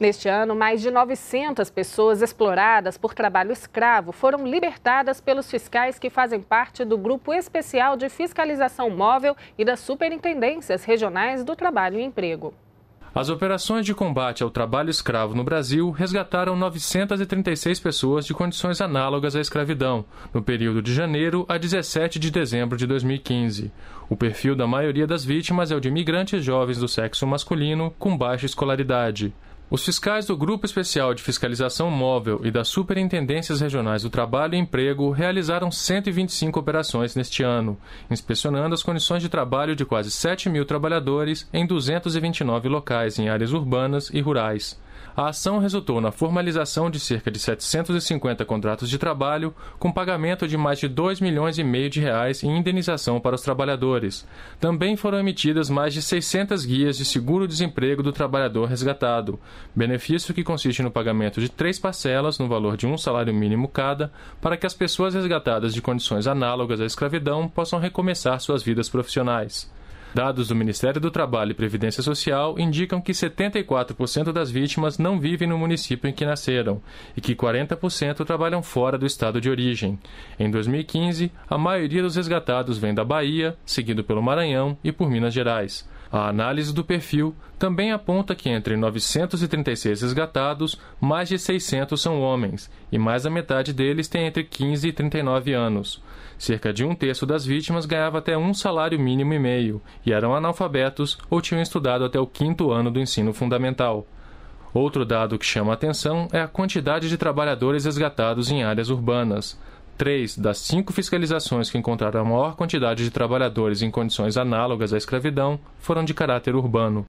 Neste ano, mais de 900 pessoas exploradas por trabalho escravo foram libertadas pelos fiscais que fazem parte do Grupo Especial de Fiscalização Móvel e das Superintendências Regionais do Trabalho e Emprego. As operações de combate ao trabalho escravo no Brasil resgataram 936 pessoas de condições análogas à escravidão, no período de janeiro a 17 de dezembro de 2015. O perfil da maioria das vítimas é o de imigrantes jovens do sexo masculino com baixa escolaridade. Os fiscais do Grupo Especial de Fiscalização Móvel e das Superintendências Regionais do Trabalho e Emprego realizaram 125 operações neste ano, inspecionando as condições de trabalho de quase 7 mil trabalhadores em 229 locais em áreas urbanas e rurais. A ação resultou na formalização de cerca de 750 contratos de trabalho, com pagamento de mais de 2 milhões e meio de reais em indenização para os trabalhadores. Também foram emitidas mais de 600 guias de seguro-desemprego do trabalhador resgatado, benefício que consiste no pagamento de três parcelas no valor de um salário mínimo cada, para que as pessoas resgatadas de condições análogas à escravidão possam recomeçar suas vidas profissionais. Dados do Ministério do Trabalho e Previdência Social indicam que 74% das vítimas não vivem no município em que nasceram e que 40% trabalham fora do estado de origem. Em 2015, a maioria dos resgatados vem da Bahia, seguido pelo Maranhão e por Minas Gerais. A análise do perfil também aponta que entre 936 resgatados, mais de 600 são homens e mais da metade deles tem entre 15 e 39 anos. Cerca de um terço das vítimas ganhava até um salário mínimo e meio e eram analfabetos ou tinham estudado até o quinto ano do ensino fundamental. Outro dado que chama a atenção é a quantidade de trabalhadores resgatados em áreas urbanas três das cinco fiscalizações que encontraram a maior quantidade de trabalhadores em condições análogas à escravidão foram de caráter urbano